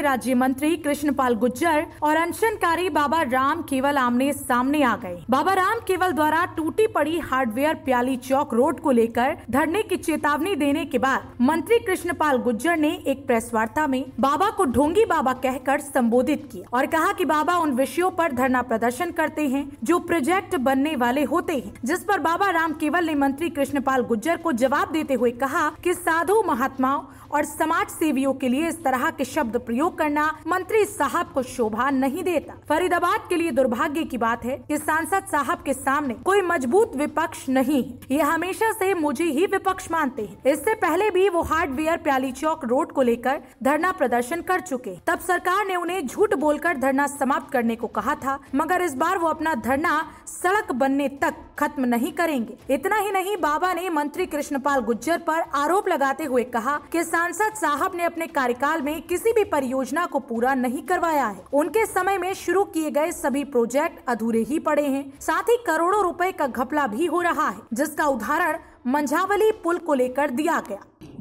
केंद्रीय राज्य मंत्री कृष्णपाल गुज्जर और अनशनकारी बाबा राम केवल आमने सामने आ गए बाबा राम केवल द्वारा टूटी पड़ी हार्डवेयर प्याली चौक रोड को लेकर धरने की चेतावनी देने के बाद मंत्री कृष्णपाल गुज्जर ने एक प्रेस वार्ता में बाबा को ढोंगी बाबा कहकर संबोधित किया और कहा कि बाबा उन विषयों पर धरना प्रदर्शन करते हैं जो प्रोजेक्ट बनने वाले होते हैं जिस पर बाबा राम केवल ने मंत्री कृष्णपाल गुज्जर को जवाब देते हुए कहा कि साधु महात्माओं और समाज सेवियों के लिए इस तरह के शब्द प्रयोग सहयोग करना मंत्री साहब को शोभा नहीं देता फरीदाबाद के लिए दुर्भाग्य की बात है कि सांसद साहब के सामने कोई मजबूत विपक्ष नहीं है ये हमेशा से मुझे ही विपक्ष मानते हैं इससे पहले भी वो हार्डवेयर प्याली चौक रोड को लेकर धरना प्रदर्शन कर चुके तब सरकार ने उन्हें झूठ बोलकर धरना समाप्त करने को कहा था मगर इस बार वो अपना धरना सड़क बनने तक खत्म नहीं करेंगे इतना ही नहीं बाबा ने मंत्री कृष्णपाल गुज्जर पर आरोप लगाते हुए कहा कि सांसद साहब ने अपने कार्यकाल में किसी भी परियोजना योजना को पूरा नहीं करवाया है उनके समय में शुरू किए गए सभी प्रोजेक्ट अधूरे ही पड़े हैं साथ ही करोड़ों रुपए का घपला भी हो रहा है जिसका उदाहरण मंझावली पुल को लेकर दिया गया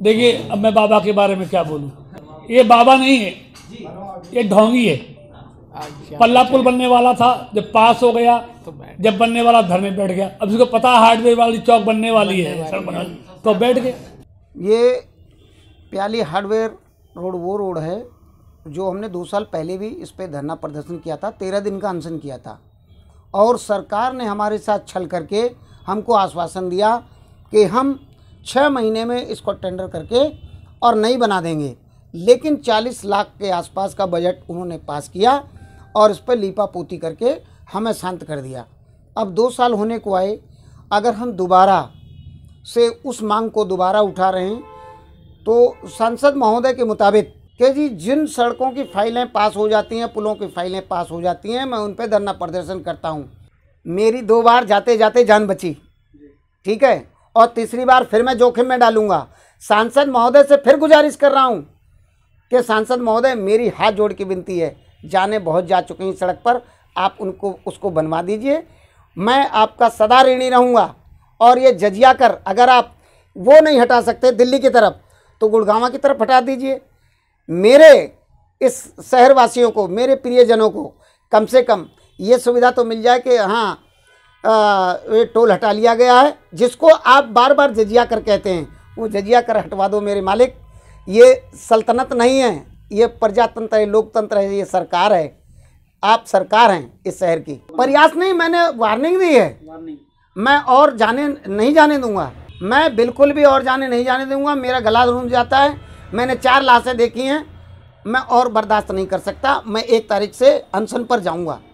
देखिए अब मैं बाबा के बारे में क्या बोलूँ ये बाबा नहीं है ये ढोंगी है पल्ला पुल बनने वाला था जब पास हो गया जब बनने वाला धरने बैठ गया अब इसको पता हार्डवेयर वाली चौक बनने वाली है तो बैठ गए ये प्याली हार्डवेयर रोड वो रोड है जो हमने दो साल पहले भी इस पर धरना प्रदर्शन किया था तेरह दिन का अनशन किया था और सरकार ने हमारे साथ छल करके हमको आश्वासन दिया कि हम छः महीने में इसको टेंडर करके और नहीं बना देंगे लेकिन 40 लाख के आसपास का बजट उन्होंने पास किया और इस पर लीपा पोती करके हमें शांत कर दिया अब दो साल होने को आए अगर हम दोबारा से उस मांग को दोबारा उठा रहे हैं तो सांसद महोदय के मुताबिक कि जी जिन सड़कों की फाइलें पास हो जाती हैं पुलों की फाइलें पास हो जाती हैं मैं उन पर धरना प्रदर्शन करता हूँ मेरी दो बार जाते जाते जान बची ठीक है और तीसरी बार फिर मैं जोखिम में डालूंगा सांसद महोदय से फिर गुजारिश कर रहा हूँ कि सांसद महोदय मेरी हाथ जोड़ की विनती है जाने बहुत जा चुकी हैं सड़क पर आप उनको उसको बनवा दीजिए मैं आपका सदा ऋणी रहूँगा और ये जजिया कर अगर आप वो नहीं हटा सकते दिल्ली की तरफ तो गुड़गावा की तरफ हटा दीजिए मेरे इस शहरवासियों को मेरे प्रियजनों को कम से कम ये सुविधा तो मिल जाए कि हाँ आ, ये टोल हटा लिया गया है जिसको आप बार बार जजिया कर कहते हैं वो जजिया कर हटवा दो मेरे मालिक ये सल्तनत नहीं है ये प्रजातंत्र है लोकतंत्र है ये सरकार है आप सरकार हैं इस शहर की प्रयास नहीं मैंने वार्निंग दी है मैं और जाने नहीं जाने दूंगा मैं बिल्कुल भी और जाने नहीं जाने दूंगा मेरा गला धूम जाता है मैंने चार लाशें देखी हैं मैं और बर्दाश्त नहीं कर सकता मैं एक तारीख से अनशन पर जाऊंगा